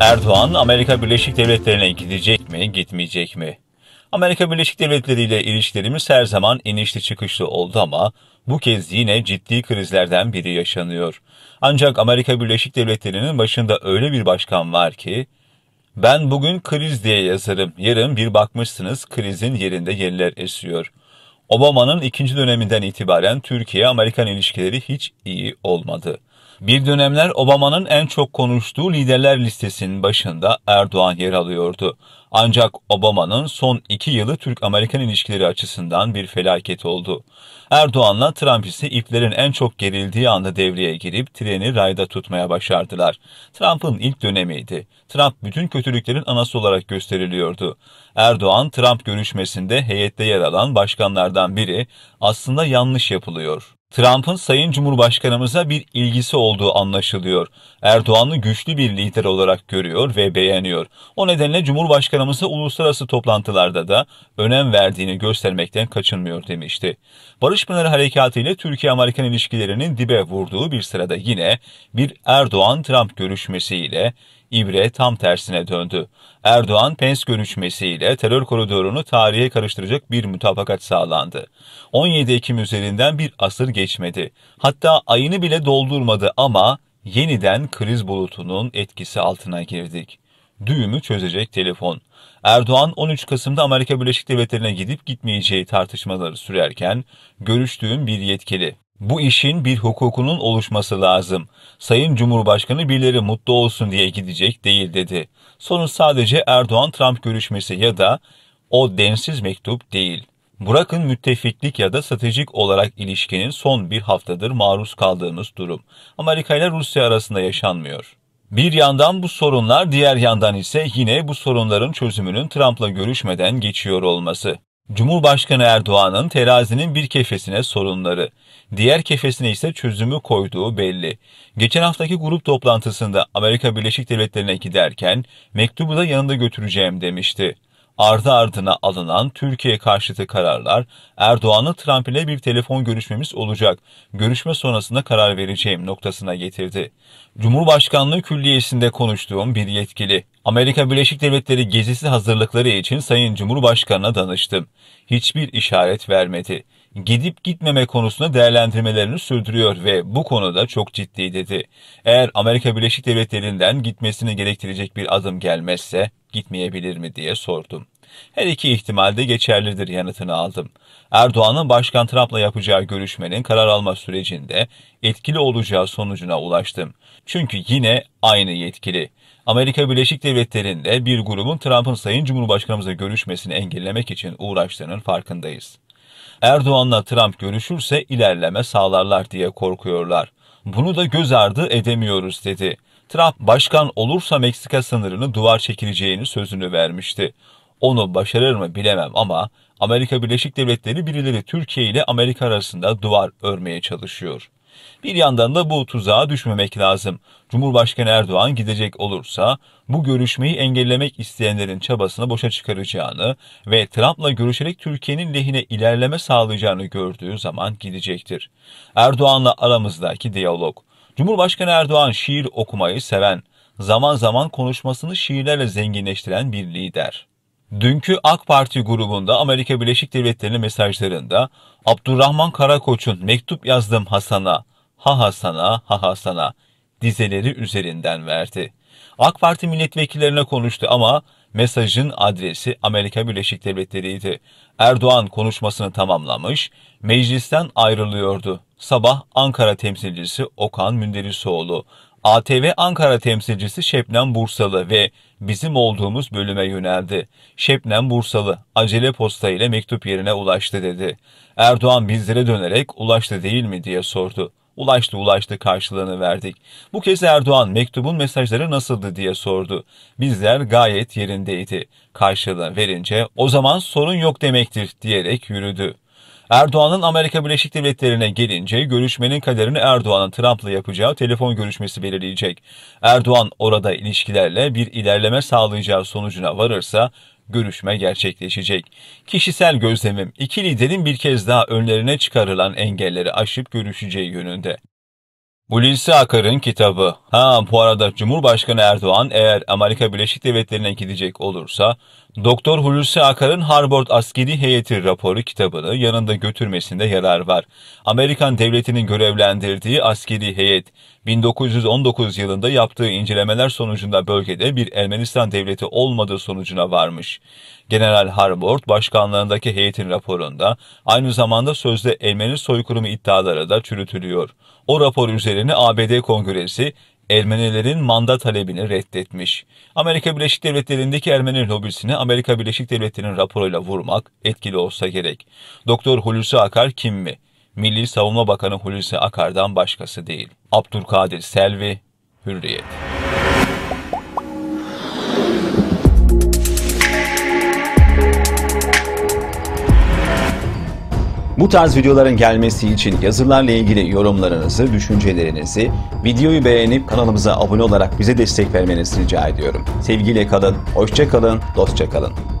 Erdoğan Amerika Birleşik Devletleri'ne gidecek mi, gitmeyecek mi? Amerika Birleşik Devletleri ile ilişkilerimiz her zaman inişli çıkışlı oldu ama bu kez yine ciddi krizlerden biri yaşanıyor. Ancak Amerika Birleşik Devletleri'nin başında öyle bir başkan var ki, ben bugün kriz diye yazarım, yarın bir bakmışsınız krizin yerinde yerler esiyor. Obama'nın ikinci döneminden itibaren Türkiye-Amerikan ilişkileri hiç iyi olmadı. Bir dönemler Obama'nın en çok konuştuğu liderler listesinin başında Erdoğan yer alıyordu. Ancak Obama'nın son iki yılı Türk-Amerikan ilişkileri açısından bir felaket oldu. Erdoğan'la Trump ise iplerin en çok gerildiği anda devreye girip treni rayda tutmaya başardılar. Trump'ın ilk dönemiydi. Trump bütün kötülüklerin anası olarak gösteriliyordu. Erdoğan, Trump görüşmesinde heyette yer alan başkanlardan biri aslında yanlış yapılıyor Trump'ın Sayın Cumhurbaşkanımıza bir ilgisi olduğu anlaşılıyor. Erdoğan'ı güçlü bir lider olarak görüyor ve beğeniyor. O nedenle Cumhurbaşkanımıza uluslararası toplantılarda da önem verdiğini göstermekten kaçınmıyor demişti. Barış Pınarı Harekatı ile Türkiye-Amerikan ilişkilerinin dibe vurduğu bir sırada yine bir Erdoğan-Trump görüşmesiyle İbre tam tersine döndü. Erdoğan, Pence görüşmesiyle terör koridorunu tarihe karıştıracak bir mütabakat sağlandı. 17 Ekim üzerinden bir asır geçmedi. Hatta ayını bile doldurmadı ama yeniden kriz bulutunun etkisi altına girdik. Düğümü çözecek telefon. Erdoğan 13 Kasım'da Amerika Birleşik Devletleri'ne gidip gitmeyeceği tartışmaları sürerken görüştüğüm bir yetkili bu işin bir hukukunun oluşması lazım. Sayın Cumhurbaşkanı birileri mutlu olsun diye gidecek değil dedi. Sorun sadece Erdoğan-Trump görüşmesi ya da o densiz mektup değil. Bırakın müttefiklik ya da stratejik olarak ilişkinin son bir haftadır maruz kaldığımız durum. Amerika ile Rusya arasında yaşanmıyor. Bir yandan bu sorunlar, diğer yandan ise yine bu sorunların çözümünün Trump'la görüşmeden geçiyor olması. Cumhurbaşkanı Erdoğan'ın terazinin bir kefesine sorunları, diğer kefesine ise çözümü koyduğu belli. Geçen haftaki grup toplantısında Amerika Birleşik Devletleri'ne giderken mektubu da yanında götüreceğim demişti. Ardı ardına alınan Türkiye karşıtı kararlar Erdoğan'ın Trump ile bir telefon görüşmemiz olacak. Görüşme sonrasında karar vereceğim noktasına getirdi. Cumhurbaşkanlığı Külliyesi'nde konuştuğum bir yetkili Amerika Birleşik Devletleri gezisi hazırlıkları için Sayın Cumhurbaşkanı'na danıştım. Hiçbir işaret vermedi. Gidip gitmeme konusunda değerlendirmelerini sürdürüyor ve bu konuda çok ciddi dedi. Eğer Amerika Birleşik Devletleri'nden gitmesini gerektirecek bir adım gelmezse gitmeyebilir mi diye sordum. Her iki ihtimalde geçerlidir yanıtını aldım. Erdoğan'ın Başkan Trump'la yapacağı görüşmenin karar alma sürecinde etkili olacağı sonucuna ulaştım. Çünkü yine aynı yetkili. Amerika Birleşik Devletleri'nde bir grubun Trump'ın Sayın Cumhurbaşkanımızla görüşmesini engellemek için uğraştığının farkındayız. Erdoğan'la Trump görüşürse ilerleme sağlarlar diye korkuyorlar. Bunu da göz ardı edemiyoruz dedi. Trump başkan olursa Meksika sınırını duvar çekileceğini sözünü vermişti. Onu başarır mı bilemem ama Amerika Birleşik Devletleri birileri Türkiye ile Amerika arasında duvar örmeye çalışıyor. Bir yandan da bu tuzağa düşmemek lazım. Cumhurbaşkanı Erdoğan gidecek olursa bu görüşmeyi engellemek isteyenlerin çabasını boşa çıkaracağını ve Trump'la görüşerek Türkiye'nin lehine ilerleme sağlayacağını gördüğü zaman gidecektir. Erdoğan'la aramızdaki diyalog. Cumhurbaşkanı Erdoğan şiir okumayı seven, zaman zaman konuşmasını şiirlerle zenginleştiren bir lider. Dünkü AK Parti grubunda Amerika Birleşik Devletleri mesajlarında Abdurrahman Karakoç'un mektup yazdım Hasan'a, ha Hasan'a, ha Hasan'a dizeleri üzerinden verdi. AK Parti milletvekillerine konuştu ama mesajın adresi Amerika Birleşik Devletleri'ydi. Erdoğan konuşmasını tamamlamış, meclisten ayrılıyordu. Sabah Ankara temsilcisi Okan Münderişoğlu ATV Ankara temsilcisi Şebnem Bursalı ve bizim olduğumuz bölüme yöneldi. Şebnem Bursalı acele posta ile mektup yerine ulaştı dedi. Erdoğan bizlere dönerek ulaştı değil mi diye sordu. Ulaştı ulaştı karşılığını verdik. Bu kez Erdoğan mektubun mesajları nasıldı diye sordu. Bizler gayet yerindeydi. Karşılığı verince o zaman sorun yok demektir diyerek yürüdü. Erdoğan'ın Amerika Birleşik Devletleri'ne gelince görüşmenin kaderini Erdoğan'ın Trump'la yapacağı telefon görüşmesi belirleyecek. Erdoğan orada ilişkilerle bir ilerleme sağlayacağı sonucuna varırsa görüşme gerçekleşecek. Kişisel gözlemim iki liderin bir kez daha önlerine çıkarılan engelleri aşıp görüşeceği yönünde. Hulusi Akar'ın kitabı. Ha bu arada Cumhurbaşkanı Erdoğan eğer Amerika Birleşik Devletleri'ne gidecek olursa Doktor Hulusi Akar'ın Harvard Askeri Heyeti raporu kitabını yanında götürmesinde yarar var. Amerikan devletinin görevlendirdiği askeri heyet 1919 yılında yaptığı incelemeler sonucunda bölgede bir Ermenistan devleti olmadığı sonucuna varmış. General Harbord başkanlığındaki heyetin raporunda aynı zamanda sözde Ermeni soykırımı iddiaları da çürütülüyor. O rapor üzerine ABD Kongresi Ermenilerin manda talebini reddetmiş. Amerika Birleşik Devletleri'ndeki Ermeni lobisini Amerika Birleşik Devletleri'nin raporuyla vurmak etkili olsa gerek. Doktor Hulusi Akar kim mi? Milli Savunma Bakanı Hulusi Akar'dan başkası değil. Abdurkadir Selvi, Hürriyet. Bu tarz videoların gelmesi için yazılarla ilgili yorumlarınızı, düşüncelerinizi, videoyu beğenip kanalımıza abone olarak bize destek vermenizi rica ediyorum. Sevgiyle kalın, hoşça kalın, dostça kalın.